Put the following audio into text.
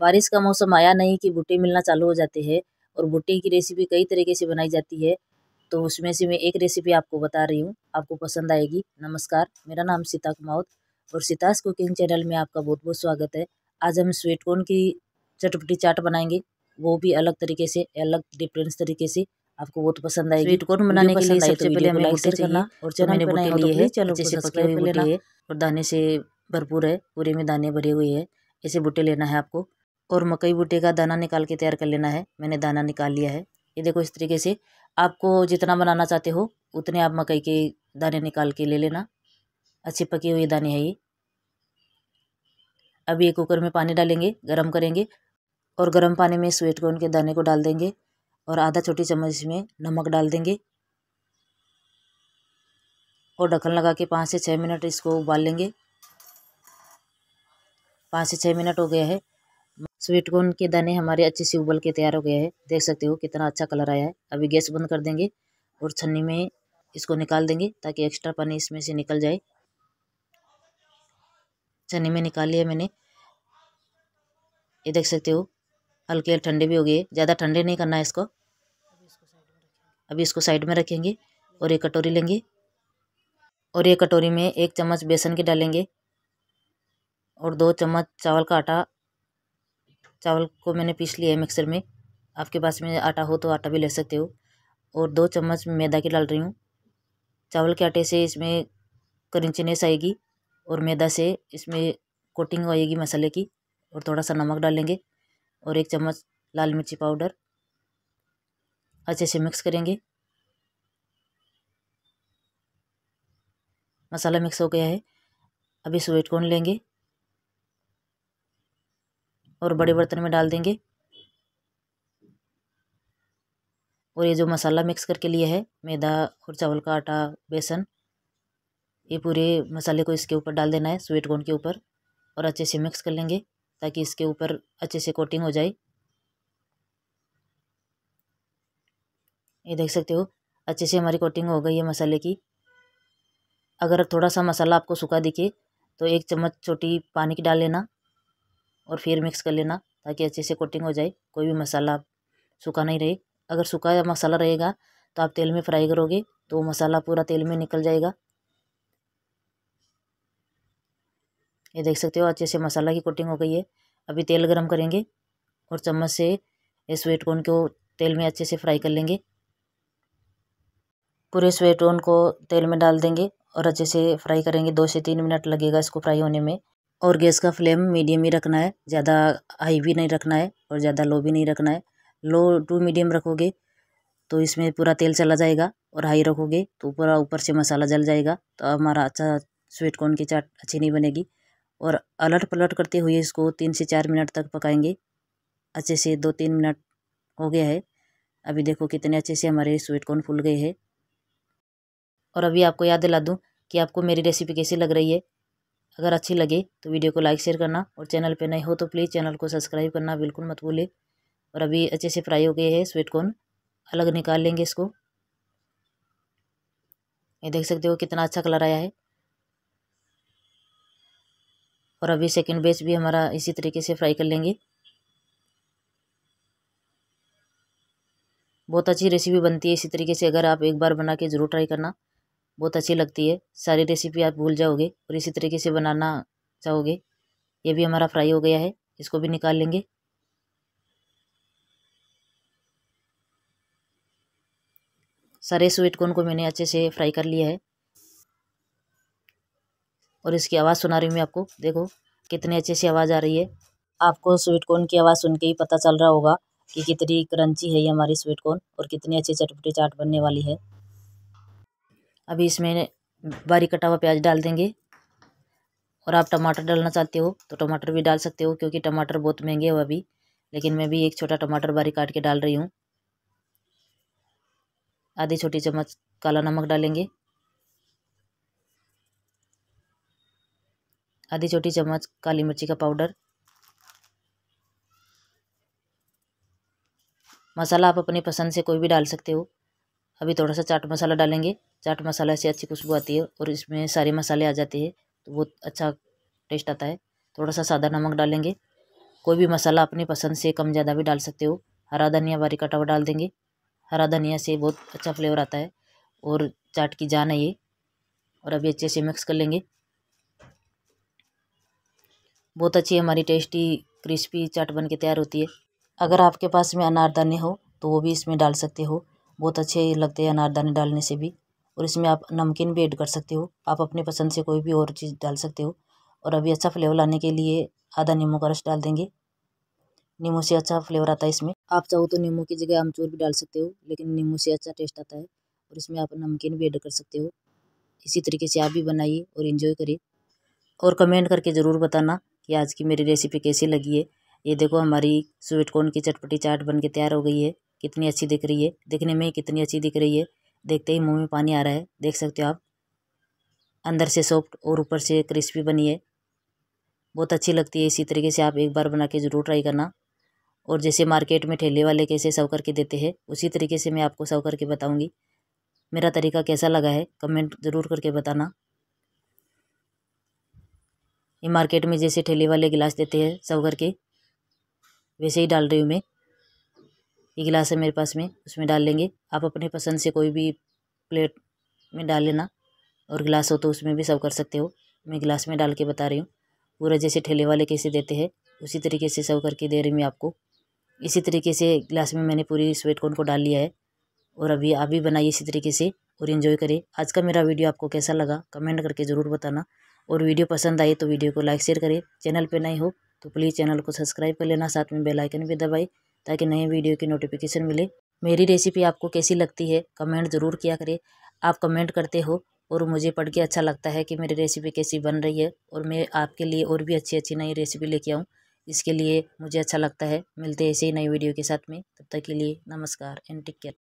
बारिश का मौसम आया नहीं कि भुट्टे मिलना चालू हो जाते हैं और भुट्टे की रेसिपी कई तरीके से बनाई जाती है तो उसमें से मैं एक रेसिपी आपको बता रही हूँ आपको पसंद आएगी नमस्कार मेरा नाम सीता कुमाउत और सीतास कुकिंग चैनल में आपका बहुत बहुत स्वागत है आज हम स्वीट कॉर्न की चटपटी चाट बनाएंगे वो भी अलग तरीके से अलग डिफरेंस तरीके से आपको बहुत पसंद आएगी स्वीट कॉर्न बनाने के लिए सबसे पहले हमें लाइक करना और चैनल बनाए लिए है चैनल से सब्सक्राइब लेना और दाने से भरपूर है पूरे में दाने भरे हुए है ऐसे बूटे लेना है आपको और मकई बूटे का दाना निकाल के तैयार कर लेना है मैंने दाना निकाल लिया है ये देखो इस तरीके से आपको जितना बनाना चाहते हो उतने आप मकई के दाने निकाल के ले लेना अच्छे पके हुए दाने हैं ये अब ये कुकर में पानी डालेंगे गर्म करेंगे और गर्म पानी में स्वीट कॉर्न के दाने को डाल देंगे और आधा छोटी चम्मच में नमक डाल देंगे और ढक्कन लगा के पाँच से छः मिनट इसको उबाल लेंगे पाँच से छः मिनट हो गया है स्वीट कॉर्न के दाने हमारे अच्छे से उबल के तैयार हो गए हैं देख सकते हो कितना अच्छा कलर आया है अभी गैस बंद कर देंगे और छन्नी में इसको निकाल देंगे ताकि एक्स्ट्रा पानी इसमें से निकल जाए छन्नी में निकाल लिया मैंने ये देख सकते हो हल्के ठंडे भी हो गए ज़्यादा ठंडे नहीं करना है इसको अभी इसको साइड में रखेंगे और ये कटोरी लेंगे और ये कटोरी में एक चम्मच बेसन की डालेंगे और दो चम्मच चावल का आटा चावल को मैंने पीस लिया है मिक्सर में आपके पास में आटा हो तो आटा भी ले सकते हो और दो चम्मच मैदा की डाल रही हूँ चावल के आटे से इसमें करिंचनेस आएगी और मैदा से इसमें कोटिंग आएगी मसाले की और थोड़ा सा नमक डालेंगे और एक चम्मच लाल मिर्ची पाउडर अच्छे से मिक्स करेंगे मसाला मिक्स हो गया है अभी स्वीट कॉर्न लेंगे और बड़े हम्म। बर्तन में डाल देंगे और ये जो मसाला मिक्स करके लिए है मैदा और चावल का आटा बेसन ये पूरे मसाले को इसके ऊपर डाल देना है स्वीट कॉर्न के ऊपर और अच्छे से मिक्स कर लेंगे ताकि इसके ऊपर अच्छे से कोटिंग हो जाए ये देख सकते हो अच्छे से हमारी कोटिंग हो गई है मसाले की अगर थोड़ा सा मसाला आपको सूखा दिखे तो एक चम्मच छोटी पानी की डाल लेना और फिर मिक्स कर लेना ताकि अच्छे से कोटिंग हो जाए कोई भी मसाला सूखा नहीं रहे अगर सूखा मसाला रहेगा तो आप तेल में फ्राई करोगे तो मसाला पूरा तेल में निकल जाएगा ये देख सकते हो अच्छे से मसाला की कोटिंग हो गई है अभी तेल गरम करेंगे और चम्मच से इस स्वीट कॉर्न को तेल में अच्छे से फ्राई कर लेंगे पूरे कॉर्न को तेल में डाल देंगे और अच्छे से फ्राई करेंगे दो से तीन मिनट लगेगा इसको फ्राई होने में और गैस का फ्लेम मीडियम ही रखना है ज़्यादा हाई भी नहीं रखना है और ज़्यादा लो भी नहीं रखना है लो टू मीडियम रखोगे तो इसमें पूरा तेल चला जाएगा और हाई रखोगे तो पूरा ऊपर से मसाला जल जाएगा तो हमारा अच्छा स्वीट कॉर्न की चाट अच्छी नहीं बनेगी और अलट पलट करते हुए इसको तीन से चार मिनट तक पकाएंगे अच्छे से दो तीन मिनट हो गया है अभी देखो कितने अच्छे से हमारे स्वीट कॉर्न फूल गए हैं और अभी आपको याद दिला दूँ कि आपको मेरी रेसिपी कैसी लग रही है अगर अच्छी लगे तो वीडियो को लाइक शेयर करना और चैनल पर नए हो तो प्लीज़ चैनल को सब्सक्राइब करना बिल्कुल मत भूलें और अभी अच्छे से फ्राई हो गए है स्वीट कॉर्न अलग निकाल लेंगे इसको ये देख सकते हो कितना अच्छा कलर आया है और अभी सेकंड बेच भी हमारा इसी तरीके से फ्राई कर लेंगे बहुत अच्छी रेसिपी बनती है इसी तरीके से अगर आप एक बार बना के ज़रूर ट्राई करना बहुत अच्छी लगती है सारी रेसिपी आप भूल जाओगे और इसी तरीके से बनाना चाहोगे ये भी हमारा फ्राई हो गया है इसको भी निकाल लेंगे सारे स्वीट कॉर्न को मैंने अच्छे से फ्राई कर लिया है और इसकी आवाज़ सुना रही हूँ मैं आपको देखो कितने अच्छे से आवाज़ आ रही है आपको स्वीट कॉर्न की आवाज़ सुन के ही पता चल रहा होगा कि कितनी क्रंची है ये हमारी स्वीट कॉर्न और कितनी अच्छी चटपटी चाट बनने वाली है अभी इसमें बारीक कटा हुआ प्याज डाल देंगे और आप टमाटर डालना चाहते हो तो टमाटर भी डाल सकते हो क्योंकि टमाटर बहुत महंगे हो अभी लेकिन मैं भी एक छोटा टमाटर बारीक काट के डाल रही हूँ आधी छोटी चम्मच काला नमक डालेंगे आधी छोटी चम्मच काली मिर्ची का पाउडर मसाला आप अपनी पसंद से कोई भी डाल सकते हो अभी थोड़ा सा चाट मसाला डालेंगे चाट मसाला से अच्छी खुशबू आती है और इसमें सारे मसाले आ जाते हैं तो बहुत अच्छा टेस्ट आता है थोड़ा सा सादा नमक डालेंगे कोई भी मसाला अपनी पसंद से कम ज़्यादा भी डाल सकते हो हरा धनिया बारीक कटा हुआ डाल देंगे हरा धनिया से बहुत अच्छा फ्लेवर आता है और चाट की जान है ये और अभी अच्छे से मिक्स कर लेंगे बहुत अच्छी हमारी टेस्टी क्रिस्पी चाट बन के तैयार होती है अगर आपके पास में अनारदाने हो तो वो भी इसमें डाल सकते हो बहुत अच्छे लगते हैं अनारदाने डालने से भी और इसमें आप नमकीन भी ऐड कर सकते हो आप अपने पसंद से कोई भी और चीज़ डाल सकते हो और अभी अच्छा फ्लेवर लाने के लिए आधा नींबू का रस डाल देंगे नींबू से अच्छा फ्लेवर आता है इसमें आप चाहो तो नींबू की जगह आमचूर भी डाल सकते हो लेकिन नींबू से अच्छा टेस्ट आता है और इसमें आप नमकीन भी ऐड कर सकते हो इसी तरीके से आप भी बनाइए और इन्जॉय करिए और कमेंट करके ज़रूर बताना कि आज की मेरी रेसिपी कैसी लगी है ये देखो हमारी स्वीट कॉर्न की चटपटी चाट बन के तैयार हो गई है कितनी अच्छी दिख रही है दिखने में कितनी अच्छी दिख रही है देखते ही मुंह में पानी आ रहा है देख सकते हो आप अंदर से सॉफ्ट और ऊपर से क्रिस्पी बनी है बहुत अच्छी लगती है इसी तरीके से आप एक बार बना के ज़रूर ट्राई करना और जैसे मार्केट में ठेले वाले कैसे सव करके देते हैं उसी तरीके से मैं आपको सव करके बताऊँगी मेरा तरीका कैसा लगा है कमेंट ज़रूर करके बताना ये मार्केट में जैसे ठेले वाले गिलास देते हैं सव करके वैसे ही डाल रही हूँ मैं ये गिलास है मेरे पास में उसमें डाल लेंगे आप अपने पसंद से कोई भी प्लेट में डाल लेना और गिलास हो तो उसमें भी सब कर सकते हो मैं गिलास में डाल के बता रही हूँ पूरा जैसे ठेले वाले कैसे देते हैं उसी तरीके से सर्व करके दे रही हूँ मैं आपको इसी तरीके से गिलास में मैंने पूरी स्वीट कॉर्न को डाल लिया है और अभी आप भी बनाइए इसी तरीके से और इन्जॉय करें आज का मेरा वीडियो आपको कैसा लगा कमेंट करके ज़रूर बताना और वीडियो पसंद आए तो वीडियो को लाइक शेयर करें चैनल पे नहीं हो तो प्लीज़ चैनल को सब्सक्राइब कर लेना साथ में बेल आइकन भी दबाएं ताकि नए वीडियो की नोटिफिकेशन मिले मेरी रेसिपी आपको कैसी लगती है कमेंट ज़रूर किया करें आप कमेंट करते हो और मुझे पढ़ के अच्छा लगता है कि मेरी रेसिपी कैसी बन रही है और मैं आपके लिए और भी अच्छी अच्छी नई रेसिपी लेके आऊँ इसके लिए मुझे अच्छा लगता है मिलते ऐसे ही नई वीडियो के साथ में तब तक के लिए नमस्कार एंड टेक केयर